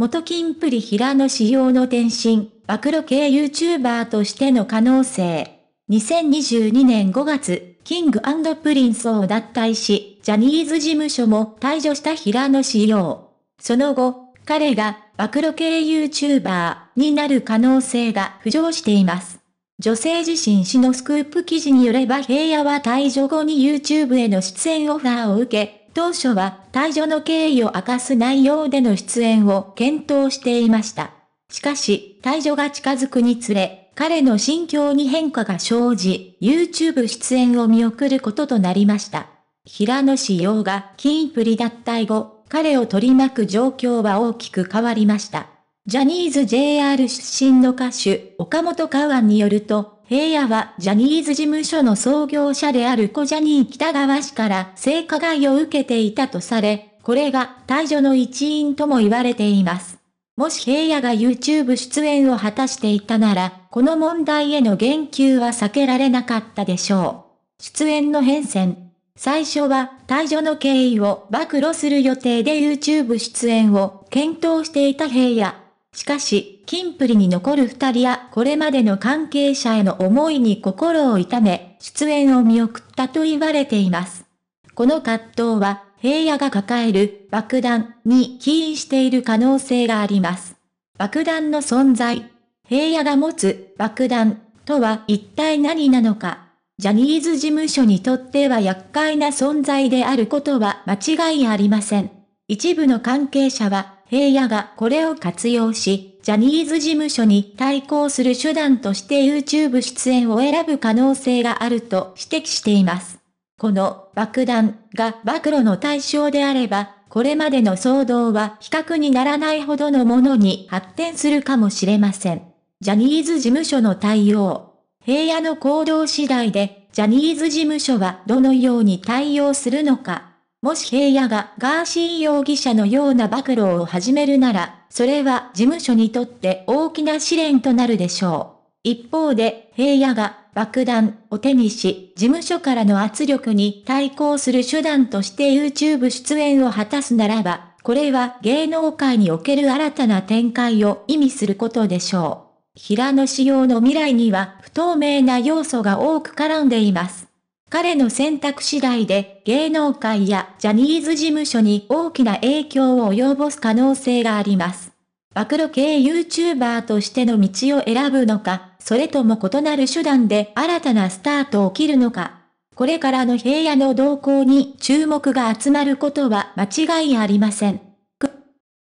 元金プリ平野仕様の転身、暴露系 YouTuber としての可能性。2022年5月、キングプリンスを脱退し、ジャニーズ事務所も退場した平野仕様。その後、彼が暴露系 YouTuber になる可能性が浮上しています。女性自身史のスクープ記事によれば平野は退場後に YouTube への出演オファーを受け、当初は退場の経緯を明かす内容での出演を検討していました。しかし、退場が近づくにつれ、彼の心境に変化が生じ、YouTube 出演を見送ることとなりました。平野志陽が金プリ脱退後、彼を取り巻く状況は大きく変わりました。ジャニーズ JR 出身の歌手、岡本カウアンによると、平野はジャニーズ事務所の創業者である小ジャニー北川氏から性加害を受けていたとされ、これが退場の一因とも言われています。もし平野が YouTube 出演を果たしていたなら、この問題への言及は避けられなかったでしょう。出演の変遷。最初は退場の経緯を暴露する予定で YouTube 出演を検討していた平野。しかし、キンプリに残る二人やこれまでの関係者への思いに心を痛め、出演を見送ったと言われています。この葛藤は、平野が抱える爆弾に起因している可能性があります。爆弾の存在。平野が持つ爆弾とは一体何なのか。ジャニーズ事務所にとっては厄介な存在であることは間違いありません。一部の関係者は平野がこれを活用し、ジャニーズ事務所に対抗する手段として YouTube 出演を選ぶ可能性があると指摘しています。この爆弾が暴露の対象であれば、これまでの騒動は比較にならないほどのものに発展するかもしれません。ジャニーズ事務所の対応。平野の行動次第で、ジャニーズ事務所はどのように対応するのか。もし平野がガーシー容疑者のような暴露を始めるなら、それは事務所にとって大きな試練となるでしょう。一方で、平野が爆弾を手にし、事務所からの圧力に対抗する手段として YouTube 出演を果たすならば、これは芸能界における新たな展開を意味することでしょう。平野仕様の未来には不透明な要素が多く絡んでいます。彼の選択次第で芸能界やジャニーズ事務所に大きな影響を及ぼす可能性があります。暴露系 YouTuber としての道を選ぶのか、それとも異なる手段で新たなスタートを切るのか、これからの平野の動向に注目が集まることは間違いありません。